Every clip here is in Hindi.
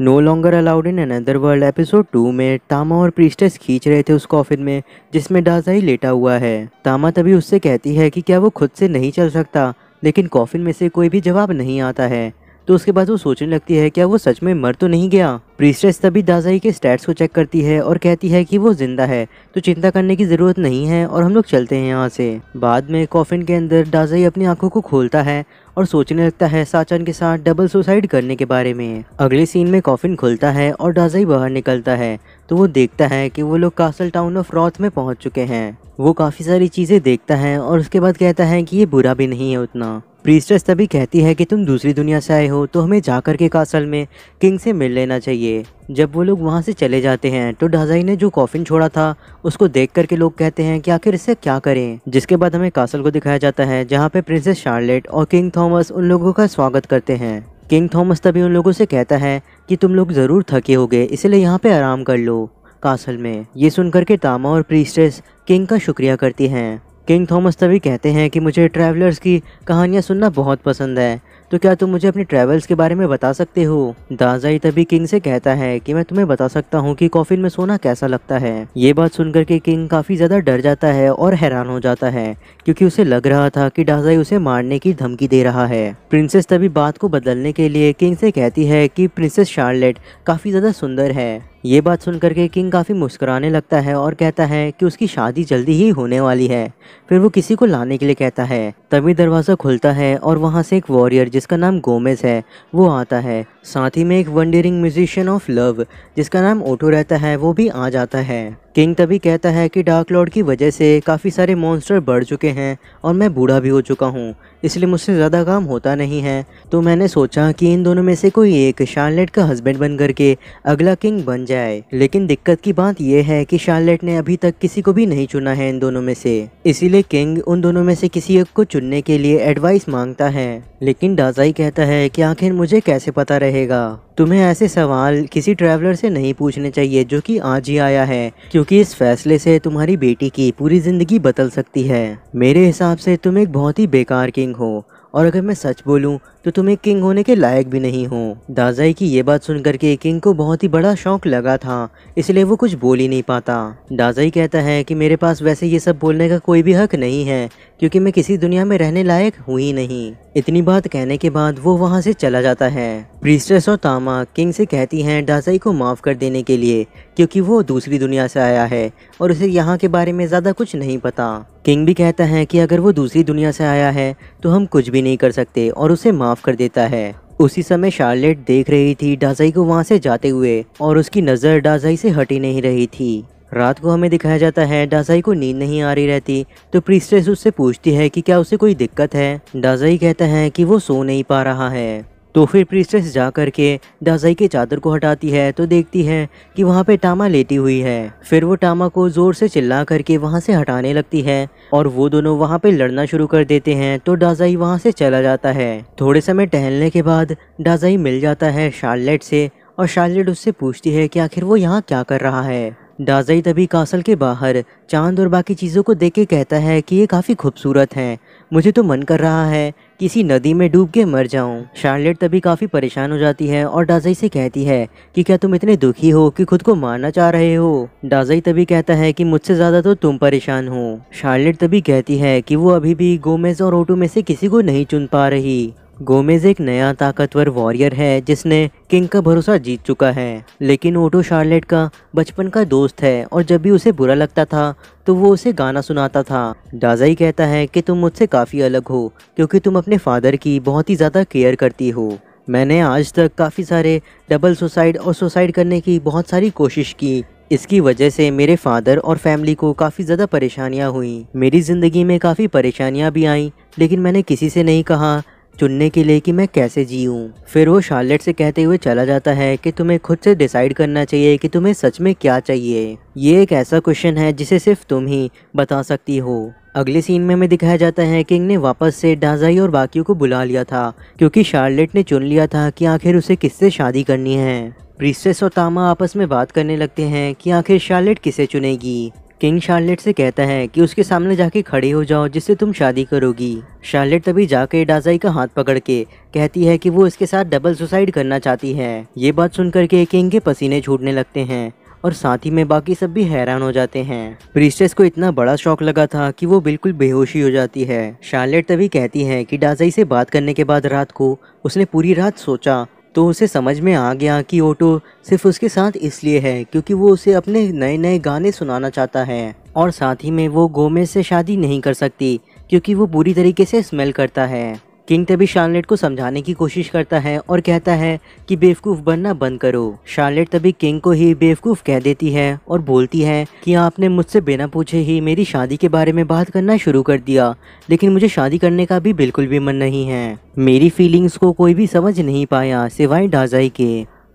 No longer allowed in another world episode two में तामा और प्रीस्टेस खींच रहे थे उस कॉफिन में जिसमें डाजाई लेटा हुआ है तामा तभी उससे कहती है कि क्या वो खुद से नहीं चल सकता लेकिन कॉफिन में से कोई भी जवाब नहीं आता है तो उसके बाद वो सोचने लगती है क्या वो सच में मर तो नहीं गया प्रीस्ट्रेस तभी दाजाई के स्टेट्स को चेक करती है और कहती है कि वो जिंदा है तो चिंता करने की ज़रूरत नहीं है और हम लोग चलते हैं यहाँ से बाद में कॉफिन के अंदर दाजाई अपनी आंखों को खोलता है और सोचने लगता है साचन के साथ डबल सुसाइड करने के बारे में अगले सीन में कॉफिन खुलता है और दाजाई बाहर निकलता है तो वो देखता है कि वो लोग कासल टाउन ऑफ रॉथ में पहुँच चुके हैं वो काफ़ी सारी चीज़ें देखता है और उसके बाद कहता है कि ये बुरा भी नहीं है उतना प्रीस्टस तभी कहती है कि तुम दूसरी दुनिया से आए हो तो हमें जा कर के कासल में किंग से मिल लेना चाहिए जब वो लोग वहाँ से चले जाते हैं तो ढाजाई ने जो कॉफिन छोड़ा था उसको देख करके लोग कहते हैं कि आखिर इससे क्या करें जिसके बाद हमें कासल को दिखाया जाता है जहाँ पे प्रिंसेस शार्लेट और किंग थॉमस उन लोगों का स्वागत करते हैं किंग थॉमस तभी उन लोगों से कहता है कि तुम लोग ज़रूर थके गए इसलिए यहाँ पे आराम कर लो कासल में ये सुन करके तामा और प्रीस्टेस किंग का शुक्रिया करती हैं किंग थॉमस तभी कहते हैं कि मुझे ट्रैवलर्स की कहानियाँ सुनना बहुत पसंद है तो क्या तुम मुझे अपनी ट्रेवल्स के बारे में बता सकते हो दाजाई तभी किंग से कहता है कि मैं तुम्हें बता सकता हूँ कि कॉफिन में सोना कैसा लगता है ये बात सुनकर के किंग काफी ज्यादा डर जाता है और हैरान हो जाता है क्योंकि उसे लग रहा था कि डाजाई उसे मारने की धमकी दे रहा है प्रिंसेस तभी बात को बदलने के लिए किंग से कहती है की प्रिंसेस शार्लेट काफी ज्यादा सुंदर है ये बात सुनकर के किंग काफ़ी मुस्कुराने लगता है और कहता है कि उसकी शादी जल्दी ही होने वाली है फिर वो किसी को लाने के लिए कहता है तभी दरवाज़ा खुलता है और वहाँ से एक वॉरियर जिसका नाम गोमेज है वो आता है साथ ही में एक वंडरिंग म्यूजिशियन ऑफ लव जिसका नाम ओटो रहता है वो भी आ जाता है किंग तभी कहता है कि डार्क लॉर्ड की वजह से काफ़ी सारे मॉन्स्टर बढ़ चुके हैं और मैं बूढ़ा भी हो चुका हूँ इसलिए मुझसे ज़्यादा काम होता नहीं है तो मैंने सोचा कि इन दोनों में से कोई एक शार्लेट का हस्बैंड बन करके अगला किंग बन जाए लेकिन दिक्कत की बात यह है कि शार्लेट ने अभी तक किसी को भी नहीं चुना है इन दोनों में से इसीलिए किंग उन दोनों में से किसी एक को चुनने के लिए एडवाइस मांगता है लेकिन डाजाई कहता है कि आखिर मुझे कैसे पता रहेगा तुम्हें ऐसे सवाल किसी ट्रैवलर से नहीं पूछने चाहिए जो कि आज ही आया है क्योंकि इस फैसले से तुम्हारी बेटी की पूरी ज़िंदगी बदल सकती है मेरे हिसाब से तुम एक बहुत ही बेकार किंग हो और अगर मैं सच बोलूँ तो तुम्हें किंग होने के लायक भी नहीं हो दाजाई की ये बात सुनकर के किंग को बहुत ही बड़ा शौक लगा था इसलिए वो कुछ बोल ही नहीं पाता दाजाई कहता है कि मेरे पास वैसे ये सब बोलने का कोई भी हक नहीं है क्योंकि मैं किसी दुनिया में रहने लायक हूँ ही नहीं इतनी बात कहने के बाद वो वहाँ से चला जाता है प्रिस्टेस और तामा किंग से कहती हैं दाजाई को माफ़ कर देने के लिए क्योंकि वो दूसरी दुनिया से आया है और उसे यहाँ के बारे में ज़्यादा कुछ नहीं पता किंग भी कहता है कि अगर वो दूसरी दुनिया से आया है तो हम कुछ भी नहीं कर सकते और उसे माफ़ कर देता है उसी समय शार्लेट देख रही थी डाजाई को वहाँ से जाते हुए और उसकी नज़र डाजाई से हटी नहीं रही थी रात को हमें दिखाया जाता है डाजाई को नींद नहीं आ रही रहती तो प्रिस्टेस उससे पूछती है कि क्या उसे कोई दिक्कत है डाजाई कहता है कि वो सो नहीं पा रहा है तो फिर प्रिस्टेस जा कर के दाजाई के चादर को हटाती है तो देखती है कि वहाँ पे टामा लेटी हुई है फिर वो टामा को ज़ोर से चिल्ला करके वहाँ से हटाने लगती है और वो दोनों वहाँ पे लड़ना शुरू कर देते हैं तो डाजाई वहाँ से चला जाता है थोड़े समय टहलने के बाद डाजाई मिल जाता है शार्लेट से और शार्लेट उससे पूछती है कि आखिर वो यहाँ क्या कर रहा है डाजाई तभी कासल के बाहर चांद और बाकी चीज़ों को देख के कहता है कि ये काफ़ी खूबसूरत हैं मुझे तो मन कर रहा है किसी नदी में डूब के मर जाऊं। शार्लेट तभी काफ़ी परेशान हो जाती है और डाजाई से कहती है कि क्या तुम इतने दुखी हो कि खुद को मारना चाह रहे हो डाजाई तभी कहता है कि मुझसे ज़्यादा तो तुम परेशान हो शार्लेट तभी कहती है कि वो अभी भी गोमेज और ऑटो में से किसी को नहीं चुन पा रही गोमेज एक नया ताकतवर वॉरियर है जिसने किंग का भरोसा जीत चुका है लेकिन ओटो तो शार्लेट का बचपन का दोस्त है और जब भी उसे बुरा लगता था तो वो उसे गाना सुनाता था डाजाई कहता है कि तुम मुझसे काफ़ी अलग हो क्योंकि तुम अपने फादर की बहुत ही ज़्यादा केयर करती हो मैंने आज तक काफ़ी सारे डबल सुसाइड और सुसाइड करने की बहुत सारी कोशिश की इसकी वजह से मेरे फादर और फैमिली को काफ़ी ज़्यादा परेशानियाँ हुई मेरी ज़िंदगी में काफ़ी परेशानियाँ भी आईं लेकिन मैंने किसी से नहीं कहा चुनने के लिए कि मैं कैसे जीऊँ फिर वो शार्लेट से कहते हुए चला जाता है कि तुम्हें खुद से डिसाइड करना चाहिए कि तुम्हें सच में क्या चाहिए ये एक ऐसा क्वेश्चन है जिसे सिर्फ तुम ही बता सकती हो अगले सीन में हमें दिखाया जाता है किंग ने वापस से डाजाई और बाकियों को बुला लिया था क्योंकि शार्लेट ने चुन लिया था कि आखिर उसे किससे शादी करनी है प्रिंसेस और तामा आपस में बात करने लगते हैं कि आखिर शार्लेट किसे चुनेगी किंग शार्लेट से कहता है कि उसके सामने जाके खड़े हो जाओ जिससे तुम शादी करोगी शार्लेट तभी जाके डाजाई का हाथ पकड़ के कहती है कि वो इसके साथ डबल सुसाइड करना चाहती है ये बात सुनकर के किंग के पसीने छूटने लगते हैं और साथ ही में बाकी सब भी हैरान हो जाते हैं प्रिस्टेस को इतना बड़ा शौक लगा था कि वो बिल्कुल बेहोशी हो जाती है शार्लेट तभी कहती है कि डाजाई से बात करने के बाद रात को उसने पूरी रात सोचा तो उसे समझ में आ गया कि ओटो सिर्फ उसके साथ इसलिए है क्योंकि वो उसे अपने नए नए गाने सुनाना चाहता है और साथ ही में वो गोमेज से शादी नहीं कर सकती क्योंकि वो बुरी तरीके से स्मेल करता है किंग तभी शार्लेट को समझाने की कोशिश करता है और कहता है कि बेवकूफ़ बनना बंद करो शार्लेट तभी किंग को ही बेवकूफ़ कह देती है और बोलती है कि आपने मुझसे बिना पूछे ही मेरी शादी के बारे में बात करना शुरू कर दिया लेकिन मुझे शादी करने का भी बिल्कुल भी मन नहीं है मेरी फीलिंग्स को कोई भी समझ नहीं पाया सिवाय डाजाई के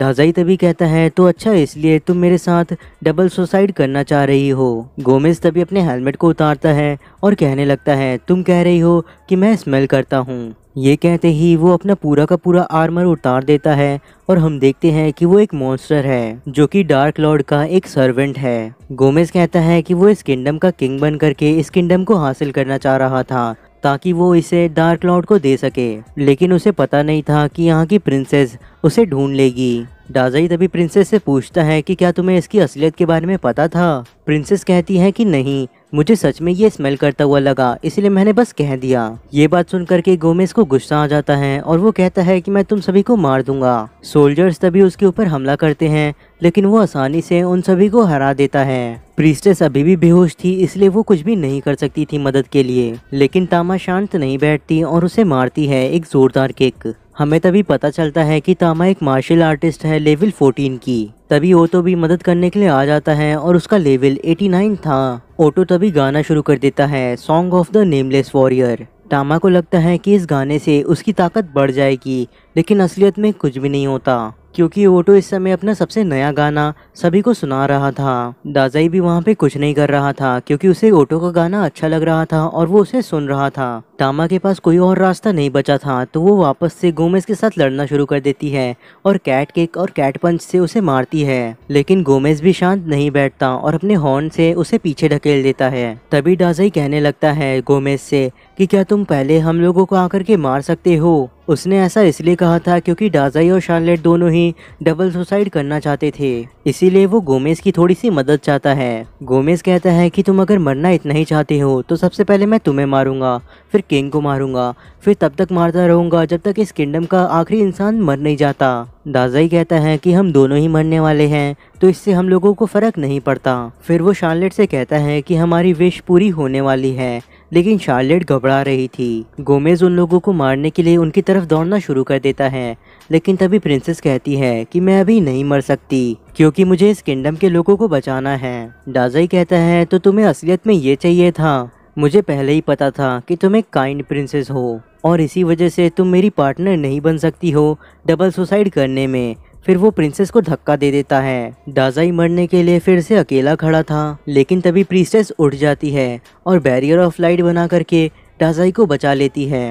डाजाई तभी कहता है तो अच्छा इसलिए तुम मेरे साथ डबल सुसाइड करना चाह रही हो गोमेज तभी अपने हेलमेट को उतारता है और कहने लगता है तुम कह रही हो कि मैं स्मेल करता हूँ ये कहते ही वो अपना पूरा का पूरा आर्मर उतार देता है और हम देखते हैं कि वो एक मॉन्स्टर है जो कि डार्क लॉर्ड का एक सर्वेंट है गोमेज कहता है कि वो इस किंगडम का किंग बन करके इस किंगडम को हासिल करना चाह रहा था ताकि वो इसे डार्क लॉर्ड को दे सके लेकिन उसे पता नहीं था कि यहाँ की प्रिंसेस उसे ढूंढ लेगी डाजाई तभी प्रिंसेस से पूछता है कि क्या तुम्हें इसकी असलियत के बारे में पता था प्रिंसेस कहती है कि नहीं मुझे सच में ये स्मेल करता हुआ लगा इसलिए मैंने बस कह दिया ये बात सुन के गोमेस को गुस्सा आ जाता है और वो कहता है कि मैं तुम सभी को मार दूंगा सोल्जर्स तभी उसके ऊपर हमला करते हैं लेकिन वो आसानी से उन सभी को हरा देता है प्रिंसेस अभी भी बेहोश थी इसलिए वो कुछ भी नहीं कर सकती थी मदद के लिए लेकिन तामा शांत नहीं बैठती और उसे मारती है एक जोरदार केक हमें तभी पता चलता है कि तामा एक मार्शल आर्टिस्ट है लेवल 14 की तभी ओटो तो भी मदद करने के लिए आ जाता है और उसका लेवल 89 था ओटो तभी गाना शुरू कर देता है song of the nameless warrior Tama को लगता है कि इस गाने से उसकी ताकत बढ़ जाएगी लेकिन असलियत में कुछ भी नहीं होता क्योंकि ओटो इस समय अपना सबसे नया गाना सभी को सुना रहा था दाजाई भी वहाँ पे कुछ नहीं कर रहा था क्योंकि उसे ओटो का गाना अच्छा लग रहा था और वो उसे सुन रहा था तामा के पास कोई और रास्ता नहीं बचा था तो वो वापस से गोमेज के साथ लड़ना शुरू कर देती है और कैट केक और कैट पंच से उसे मारती है लेकिन गोमेज भी शांत नहीं बैठता और अपने हॉर्न से उसे पीछे ढकेल देता है तभी डाजाई कहने लगता है गोमेज से कि क्या तुम पहले हम लोगों को आकर के मार सकते हो उसने ऐसा इसलिए कहा था क्योंकि डाजाई और शार्लेट दोनों ही डबल सुसाइड करना चाहते थे इसीलिए वो गोमेज की थोड़ी सी मदद चाहता है गोमेज कहता है कि तुम अगर मरना इतना ही चाहते हो तो सबसे पहले मैं तुम्हें मारूंगा फिर किंग को मारूंगा फिर तब तक मारता रहूंगा जब तक इस किंगडम का आखिरी इंसान मर नहीं जाता दाजाई कहता है कि हम दोनों ही मरने वाले हैं तो इससे हम लोगों को फ़र्क नहीं पड़ता फिर वो शार्लेट से कहता है कि हमारी विश पूरी होने वाली है लेकिन शार्लेट घबरा रही थी गोमेज उन लोगों को मारने के लिए उनकी तरफ दौड़ना शुरू कर देता है लेकिन तभी प्रिंसेस कहती है कि मैं अभी नहीं मर सकती क्योंकि मुझे इस किंगडम के लोगों को बचाना है डाजाई कहता है तो तुम्हें असलियत में ये चाहिए था मुझे पहले ही पता था कि तुम एक काइंड प्रिंसेस हो और इसी वजह से तुम मेरी पार्टनर नहीं बन सकती हो डबल सुसाइड करने में फिर वो प्रिंसेस को धक्का दे देता है डाजाई मरने के लिए फिर से अकेला खड़ा था लेकिन तभी प्रिंसेस उठ जाती है और बैरियर ऑफ लाइट बना करके डाजाई को बचा लेती है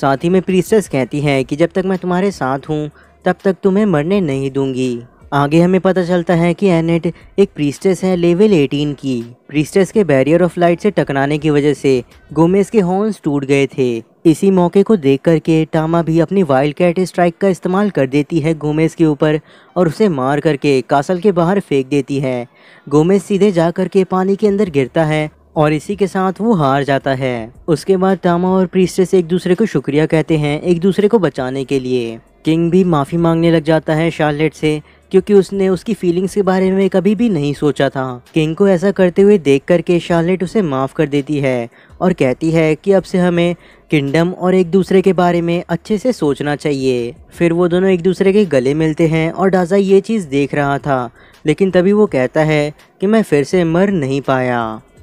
साथ ही में प्रिंसेस कहती है कि जब तक मैं तुम्हारे साथ हूँ तब तक तुम्हें मरने नहीं दूंगी आगे हमें पता चलता है कि एनेट एक प्रीस्टेस है लेवल 18 की प्रीस्टेस के बैरियर ऑफ लाइट से टकराने की वजह से गोमेस के हॉर्न्स टूट गए थे इसी मौके को देख करके टामा भी अपनी वाइल्ड कैट स्ट्राइक का इस्तेमाल कर देती है गोमेज के ऊपर और उसे मार करके कासल के बाहर फेंक देती है गोमेज सीधे जा करके पानी के अंदर गिरता है और इसी के साथ वो हार जाता है उसके बाद टामा और प्रीस्टेस एक दूसरे को शुक्रिया कहते हैं एक दूसरे को बचाने के लिए किंग भी माफ़ी मांगने लग जाता है शार्लेट से क्योंकि उसने उसकी फीलिंग्स के बारे में कभी भी नहीं सोचा था किंग को ऐसा करते हुए देख करके शार्लेट उसे माफ़ कर देती है और कहती है कि अब से हमें किंगडम और एक दूसरे के बारे में अच्छे से सोचना चाहिए फिर वो दोनों एक दूसरे के गले मिलते हैं और डाजा ये चीज़ देख रहा था लेकिन तभी वो कहता है कि मैं फिर से मर नहीं पाया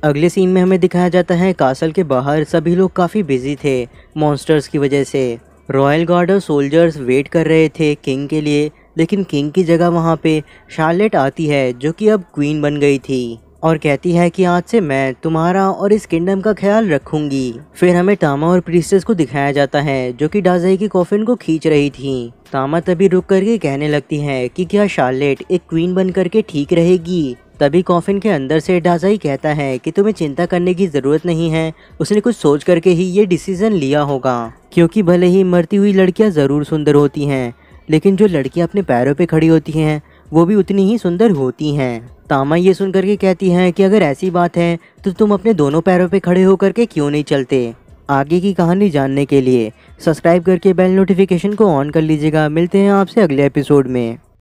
अगले सीन में हमें दिखाया जाता है कासल के बाहर सभी लोग काफ़ी बिजी थे मॉन्स्टर्स की वजह से रॉयल गार्ड और सोल्जर्स वेट कर रहे थे किंग के लिए लेकिन किंग की जगह वहाँ पे शार्लेट आती है जो कि अब क्वीन बन गई थी और कहती है कि आज से मैं तुम्हारा और इस किंगडम का ख्याल रखूंगी फिर हमें तामा और प्रीस्टेस को दिखाया जाता है जो कि डाजाई की कॉफिन को खींच रही थी तामा तभी रुक करके कहने लगती है कि क्या शार्लेट एक क्वीन बन करके ठीक रहेगी तभी कॉफिन के अंदर से डाजाई कहता है कि तुम्हें चिंता करने की ज़रूरत नहीं है उसने कुछ सोच करके ही ये डिसीज़न लिया होगा क्योंकि भले ही मरती हुई लड़कियाँ ज़रूर सुंदर होती हैं लेकिन जो लड़कियाँ अपने पैरों पर खड़ी होती हैं वो भी उतनी ही सुंदर होती हैं तामा ये सुन करके कहती हैं कि अगर ऐसी बात है तो तुम अपने दोनों पैरों पे खड़े होकर के क्यों नहीं चलते आगे की कहानी जानने के लिए सब्सक्राइब करके बेल नोटिफिकेशन को ऑन कर लीजिएगा मिलते हैं आपसे अगले एपिसोड में